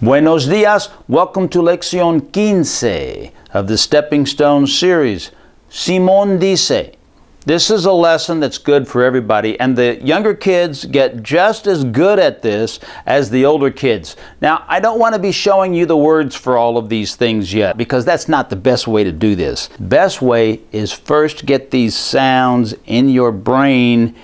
Buenos dias, welcome to Lección 15 of the Stepping Stone series. Simon dice, this is a lesson that's good for everybody, and the younger kids get just as good at this as the older kids. Now, I don't want to be showing you the words for all of these things yet, because that's not the best way to do this. Best way is first get these sounds in your brain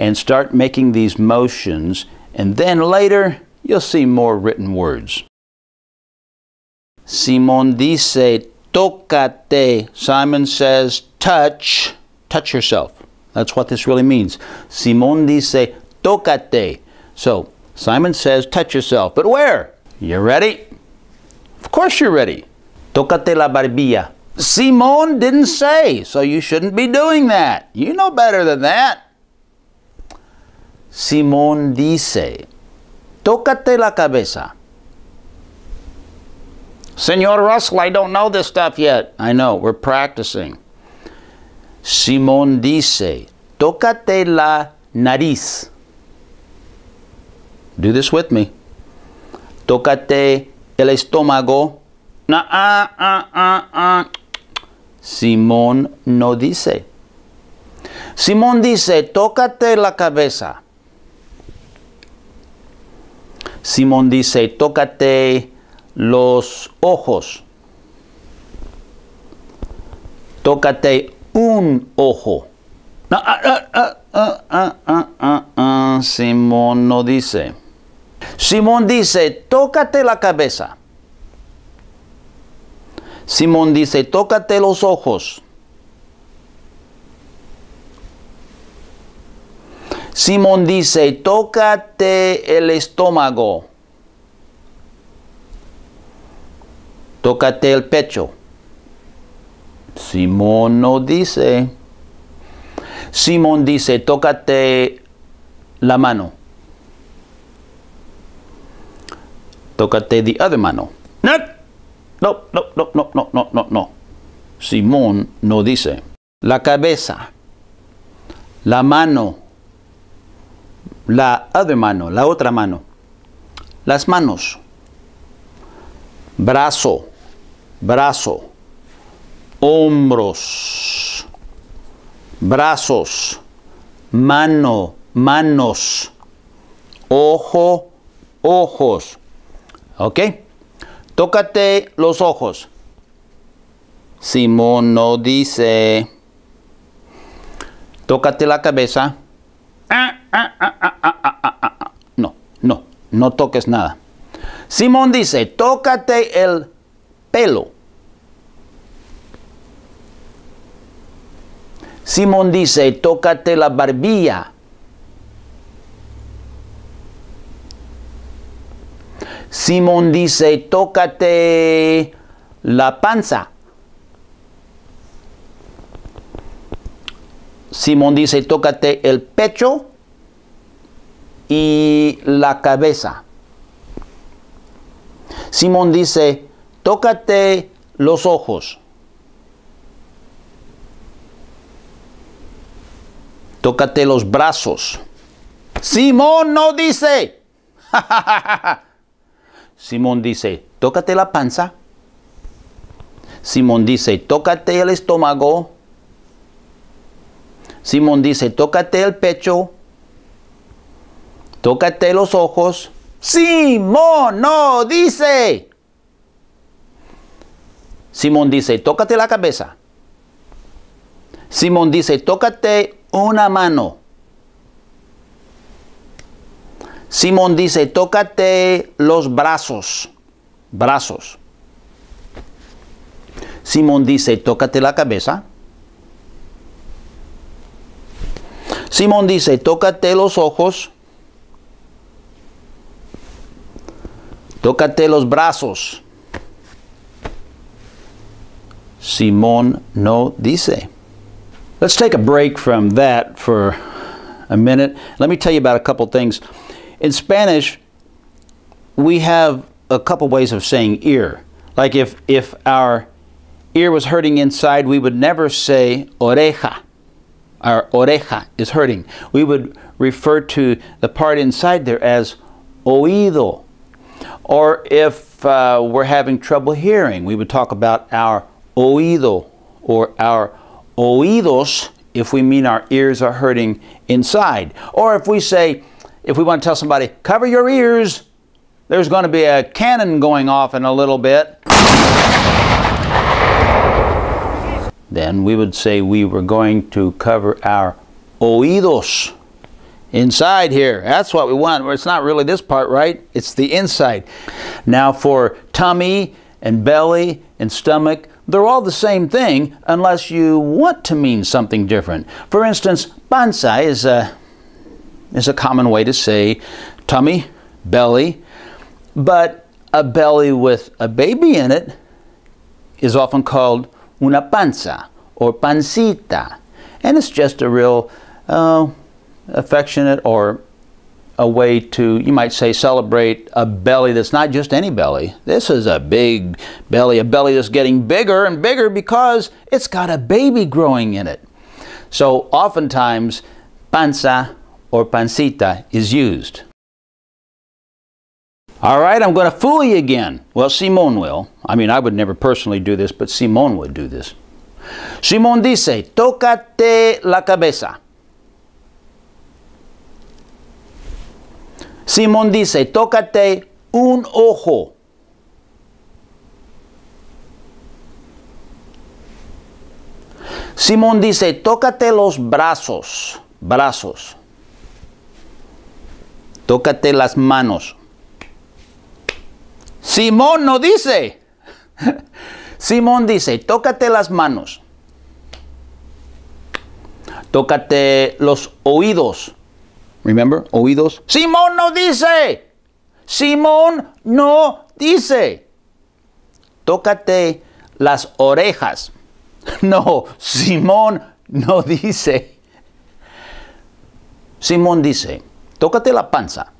and start making these motions, and then later you'll see more written words. Simon dice, tocate. Simon says, touch, touch yourself. That's what this really means. Simon dice, tocate. So, Simon says, touch yourself. But where? You ready? Of course you're ready. Tocate la barbilla. Simon didn't say, so you shouldn't be doing that. You know better than that. Simón dice, tócate la cabeza. Señor Russell, I don't know this stuff yet. I know, we're practicing. Simón dice, tócate la nariz. Do this with me. Tócate el estómago. Ah, ah, ah, Simón no dice. Simón dice, tócate la cabeza. Simón dice, tócate los ojos. Tócate un ojo. Ah, ah, ah, Simón no dice. Simón dice, tócate la cabeza. Simón dice, tócate los ojos. Simón dice, tócate el estómago. Tócate el pecho. Simón no dice. Simón dice, tócate la mano. Tócate the other mano. no, no, no, no, no, no, no, no. Simón no dice. La cabeza. La mano la otra mano, la otra mano. Las manos. Brazo, brazo. Hombros, brazos. Mano, manos. Ojo, ojos. ¿Ok? Tócate los ojos. Simón no dice. Tócate la cabeza. Ah, ah, ah, no, no, no toques nada. Simón dice, tócate el pelo. Simón dice, tócate la barbilla. Simón dice, tócate la panza. Simón dice, tócate el pecho y la cabeza. Simón dice, tócate los ojos. Tócate los brazos. Simón no dice. Simón dice, tócate la panza. Simón dice, tócate el estómago. Simón dice, tócate el pecho, tócate los ojos. Simón no dice. Simón dice, tócate la cabeza. Simón dice, tócate una mano. Simón dice, tócate los brazos. Brazos. Simón dice, tócate la cabeza. Simón dice, tócate los ojos, tócate los brazos. Simón no dice. Let's take a break from that for a minute. Let me tell you about a couple things. In Spanish, we have a couple ways of saying ear. Like if, if our ear was hurting inside, we would never say oreja our oreja is hurting. We would refer to the part inside there as oído. Or if uh, we're having trouble hearing, we would talk about our oído or our oídos if we mean our ears are hurting inside. Or if we say, if we want to tell somebody, cover your ears, there's going to be a cannon going off in a little bit. then we would say we were going to cover our oídos inside here. That's what we want. It's not really this part, right? It's the inside. Now for tummy and belly and stomach, they're all the same thing unless you want to mean something different. For instance, panza is a, is a common way to say tummy, belly, but a belly with a baby in it is often called una panza or pancita. And it's just a real uh, affectionate or a way to, you might say, celebrate a belly that's not just any belly. This is a big belly, a belly that's getting bigger and bigger because it's got a baby growing in it. So oftentimes, panza or pancita is used. All right, I'm going to fool you again. Well, Simon will. I mean, I would never personally do this, but Simon would do this. Simon dice, tócate la cabeza. Simón dice, tócate un ojo. Simón dice, tócate los brazos, brazos. Tócate las manos, Simón no dice. Simón dice, tócate las manos. Tócate los oídos. Remember, oídos. Simón no dice. Simón no dice. Tócate las orejas. No, Simón no dice. Simón dice, tócate la panza.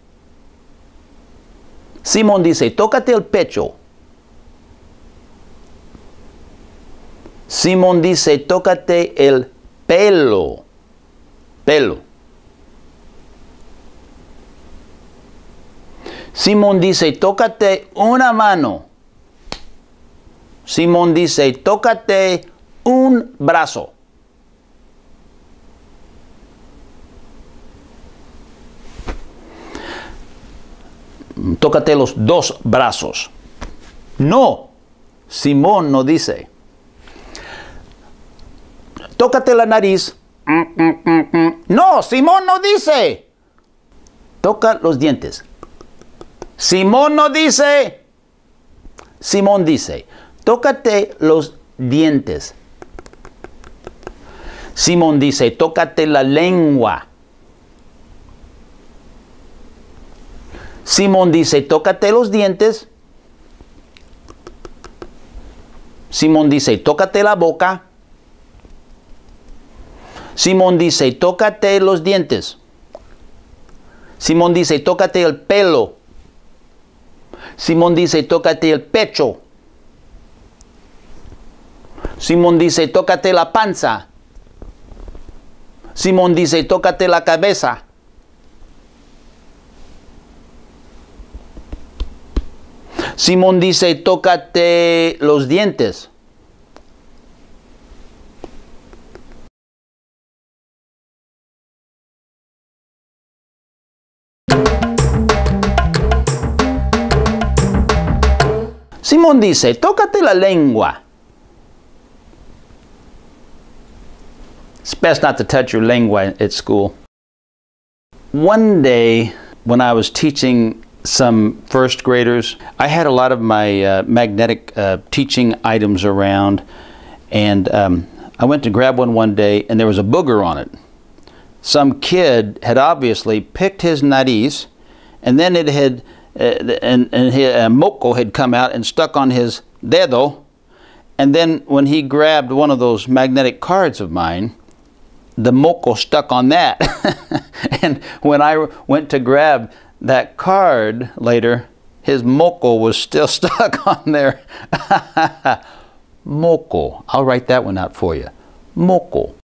Simón dice, tócate el pecho. Simón dice, tócate el pelo. Pelo. Simón dice, tócate una mano. Simón dice, tócate un brazo. tócate los dos brazos. No, Simón no dice. Tócate la nariz. No, Simón no dice. Toca los dientes. Simón no dice. Simón dice, tócate los dientes. Simón dice, tócate la lengua. Simón dice, tócate los dientes. Simón dice, tócate la boca. Simón dice, tócate los dientes. Simón dice, tócate el pelo. Simón dice, tócate el pecho. Simón dice, tócate la panza. Simón dice, tócate la cabeza. Simón dice, tócate los dientes. Simón dice, tócate la lengua. It's best not to touch your lengua at school. One day, when I was teaching some first graders. I had a lot of my uh, magnetic uh, teaching items around, and um, I went to grab one one day, and there was a booger on it. Some kid had obviously picked his nariz, and then it had, uh, and, and his, uh, moco had come out and stuck on his dedo, and then when he grabbed one of those magnetic cards of mine, the moco stuck on that. and when I went to grab that card later, his moko was still stuck on there. moko. I'll write that one out for you. Moko.